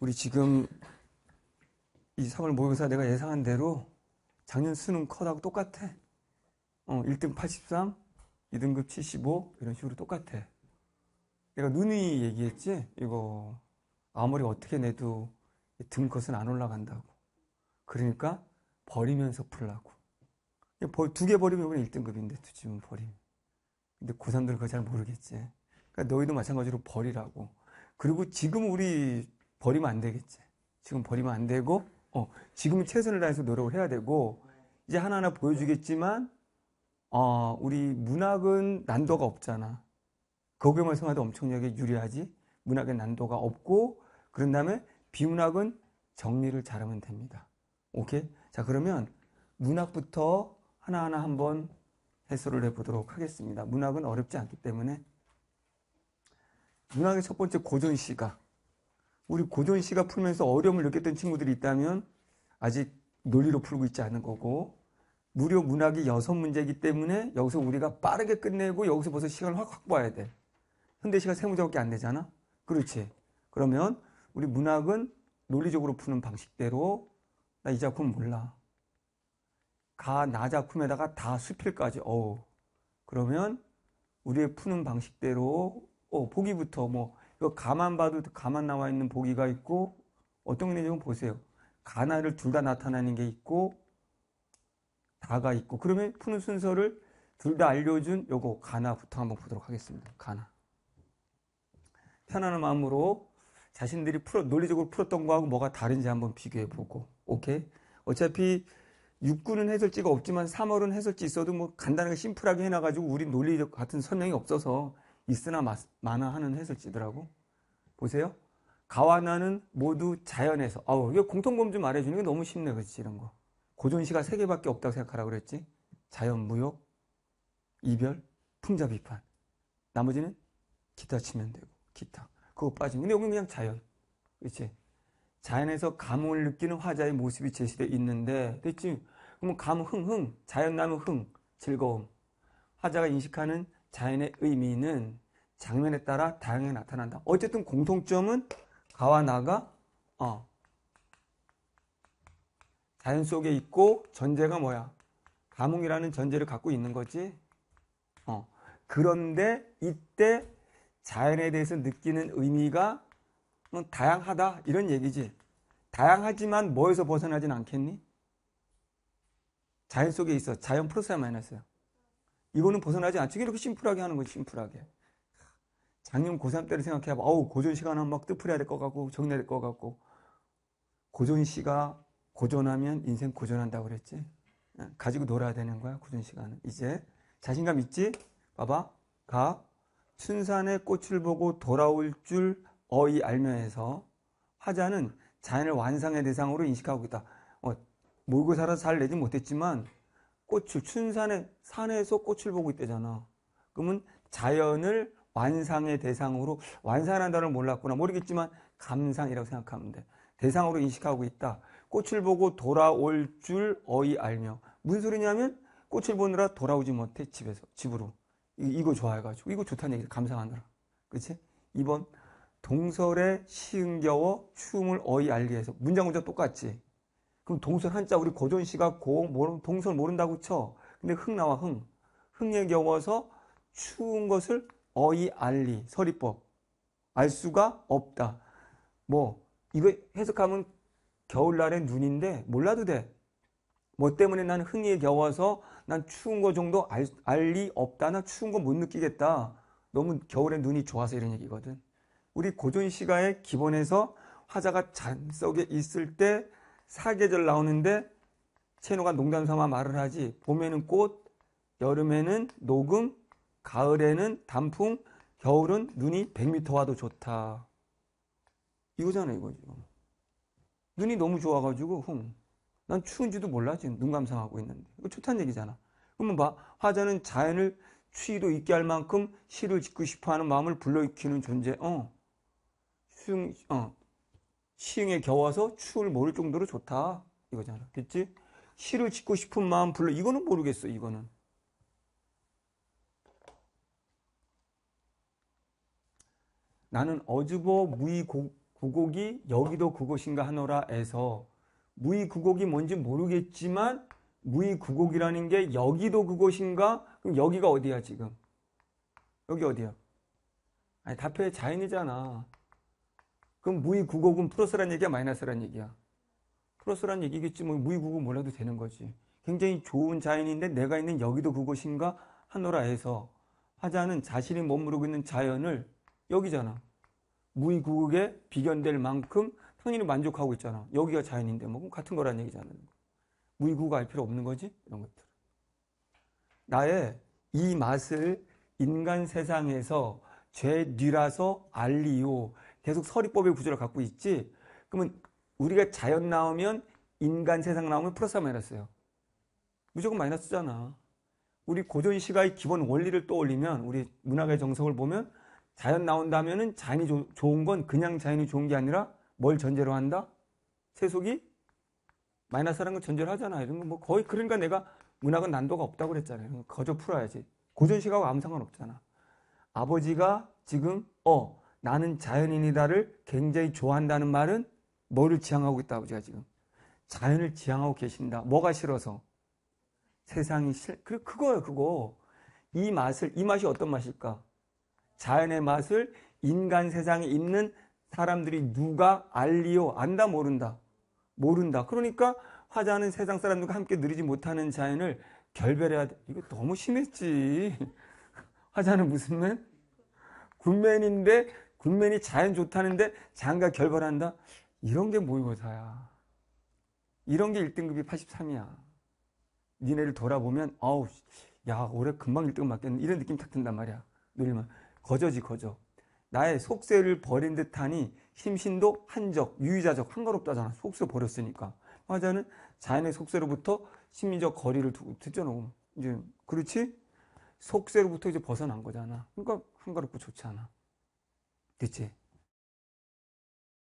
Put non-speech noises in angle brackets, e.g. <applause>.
우리 지금 이 3월 모의고사 내가 예상한 대로 작년 수능 컷하고 똑같아. 어, 1등 83, 2등급 75 이런 식으로 똑같아. 내가 누누이 얘기했지? 이거 아무리 어떻게 내도 등컷은 안 올라간다고. 그러니까 버리면서 풀라고. 두 개 버리면 1등급인데 두 집은 버리면. 근데 고3들은 그거 잘 모르겠지. 그러니까 너희도 마찬가지로 버리라고. 그리고 지금 우리 버리면 안 되겠지. 지금 버리면 안 되고, 어, 지금 최선을 다해서 노력을 해야 되고, 이제 하나하나 보여주겠지만, 어, 우리 문학은 난도가 없잖아. 거기에만 생활도 엄청나게 유리하지. 문학의 난도가 없고, 그런 다음에 비문학은 정리를 잘하면 됩니다. 오케이? 자, 그러면 문학부터 하나하나 한번 해소를 해보도록 하겠습니다. 문학은 어렵지 않기 때문에. 문학의 첫 번째 고전 시가. 우리 고전 씨가 풀면서 어려움을 느꼈던 친구들이 있다면 아직 논리로 풀고 있지 않은 거고 무료 문학이 여섯 문제이기 때문에 여기서 우리가 빠르게 끝내고 여기서 벌써 시간을 확 확보해야 돼. 현대시가 세무제밖에안 되잖아. 그렇지. 그러면 우리 문학은 논리적으로 푸는 방식대로 나 이 작품 몰라. 가, 나 작품에다가 다 수필까지. 어우. 그러면 우리의 푸는 방식대로 어, 보기부터 뭐그 가만 봐도 가만 나와 있는 보기가 있고 어떤 내용은 보세요. 가나를 둘 다나타나는게 있고 다가 있고 그러면 푸는 순서를 둘 다 알려준 요거 가나부터 한번 보도록 하겠습니다. 가나 편안한 마음으로 자신들이 풀어 논리적으로 풀었던 거하고 뭐가 다른지 한번 비교해 보고 오케이 어차피 육구는 해설지가 없지만 3월은 해설지 있어도 뭐 간단하게 심플하게 해놔가지고 우리 논리 같은 선명이 없어서 있으나 마나 하는 해설지더라고. 보세요. 가와 나는 모두 자연에서. 아우, 이거 공통범주 말해주는 게 너무 쉽네, 그렇지, 이런 거. 고존시가 세 개밖에 없다고 생각하라 그랬지. 자연, 무역, 이별, 풍자 비판. 나머지는 기타 치면 되고, 기타. 그거 빠지면. 근데 여기는 그냥 자연. 그렇지. 자연에서 감을 느끼는 화자의 모습이 제시되어 있는데, 됐지? 그러면 감, 흥, 흥. 자연 나면 흥. 즐거움. 화자가 인식하는 자연의 의미는 장면에 따라 다양하게 나타난다. 어쨌든 공통점은 가와 나가 어, 자연 속에 있고 전제가 뭐야? 가뭄이라는 전제를 갖고 있는 거지. 어, 그런데 이때 자연에 대해서 느끼는 의미가 음, 다양하다 이런 얘기지. 다양하지만 뭐에서 벗어나진 않겠니? 자연 속에 있어. 자연 플러스야 마이너스야. 이거는 벗어나지 않죠. 이렇게 심플하게 하는 거지, 심플하게. 작년 고3 때를 생각해봐. 어우, 고전 시간 하면 막뜻풀어야될 것 같고, 정리해야 될 것 같고. 고전 씨가 고전하면 인생 고전한다고 그랬지. 가지고 놀아야 되는 거야, 고전 시간은. 이제 자신감 있지? 봐봐. 가. 춘산의 꽃을 보고 돌아올 줄 어이 알며 해서 화자는 자연을 완성의 대상으로 인식하고 있다. 어, 뭐, 몰고 살아서 잘 내지 못했지만 꽃을 춘산에 산에서 꽃을 보고 있대잖아. 그러면 자연을 완상의 대상으로 완산한다는를 몰랐구나 모르겠지만 감상이라고 생각하면 돼. 대상으로 인식하고 있다. 꽃을 보고 돌아올 줄 어이 알며 무슨 소리냐면 꽃을 보느라 돌아오지 못해 집에서 집으로 이거 좋아해가지고 이거 좋다는 얘기 감상하느라 그치 이번 동설의 시흥겨워 춤을 어이 알리해서 문장 문장 똑같지. 그럼 동선 한자 우리 고전 씨가 고 모른, 동선 모른다고 쳐. 근데 흥 나와 흥. 흥에 겨워서 추운 것을 어이 알리 서리법 알 수가 없다. 뭐 이거 해석하면 겨울날의 눈인데 몰라도 돼. 뭐 때문에 난 흥에 겨워서 난 추운 거 정도 알, 알리 없다. 나 추운 거 못 느끼겠다. 너무 겨울에 눈이 좋아서 이런 얘기거든. 우리 고전 시가의 기본에서 화자가 잔석에 있을 때 사계절 나오는데 채노가 농담 삼아 말을 하지 봄에는 꽃, 여름에는 녹음, 가을에는 단풍, 겨울은 눈이 100m 와도 좋다. 이거잖아 이거 지금. 눈이 너무 좋아가지고 흥. 난 추운지도 몰라 지금 눈 감상하고 있는데 이거 좋다는 얘기잖아. 그러면 봐 화자는 자연을 추위도 있게 할 만큼 시를 짓고 싶어하는 마음을 불러일으키는 존재. 어. 수, 어. 시흥에 겨워서 추울 모를 정도로 좋다 이거잖아 그치? 시를 짓고 싶은 마음 불러 이거는 모르겠어 이거는 나는 어즈보 무이구곡이 여기도 그곳인가 하노라에서 무이구곡이 뭔지 모르겠지만 무이구곡이라는 게 여기도 그곳인가? 그럼 여기가 어디야 지금? 여기 어디야? 아니 답해 자연이잖아. 그럼 무의 국곡은 플러스란 얘기야 마이너스란 얘기야? 플러스란 얘기겠지 뭐 무의 구곡 몰라도 되는 거지. 굉장히 좋은 자연인데 내가 있는 여기도 그곳인가 하노라에서 하자는 자신이 머무르고 있는 자연을 여기잖아. 무의 국국에 비견될 만큼 편인이 만족하고 있잖아. 여기가 자연인데 뭐 같은 거란 얘기잖아. 무의 국어알 필요 없는 거지 이런 것들. 나의 이 맛을 인간 세상에서 죄 뒤라서 알리오 계속 서리법의 구조를 갖고 있지 그러면 우리가 자연 나오면 인간 세상 나오면 플러스 마이너스예요 무조건 마이너스잖아 우리 고전시가의 기본 원리를 떠올리면 우리 문학의 정석을 보면 자연 나온다면 은 자연이 조, 좋은 건 그냥 자연이 좋은 게 아니라 뭘 전제로 한다? 세속이 마이너스라는 건 전제로 하잖아 이런 거뭐 거의 그러니까 내가 문학은 난도가 없다고 그랬잖아요 거저 풀어야지 고전시가하고 아무 상관없잖아 아버지가 지금 어 나는 자연인이다를 굉장히 좋아한다는 말은 뭐를 지향하고 있다 고제가 지금 자연을 지향하고 계신다. 뭐가 싫어서 세상이 싫. 그 그거예요 그거. 이 맛을 이 맛이 어떤 맛일까? 자연의 맛을 인간 세상에 있는 사람들이 누가 알리오 안다 모른다. 모른다. 그러니까 화자는 세상 사람들과 함께 누리지 못하는 자연을 결별해야 돼. 이거 너무 심했지. <laughs> 화자는 무슨 맨? 굿맨인데 군면이 자연 좋다는데 장가 결벌한다 이런 게 모의고사야. 이런 게 1등급이 83이야. 니네를 돌아보면 아우 야 올해 금방 1등 맞겠네 이런 느낌 탁 든단 말이야. 놀리면 거저지 거저. 나의 속세를 버린 듯하니 심신도 한적 유의자적 한가롭다잖아. 속세 버렸으니까. 화자는 자연의 속세로부터 심리적 거리를 두고 듣어놓고 이제 그렇지? 속세로부터 이제 벗어난 거잖아. 그러니까 한가롭고 좋지 않아. гэжээ.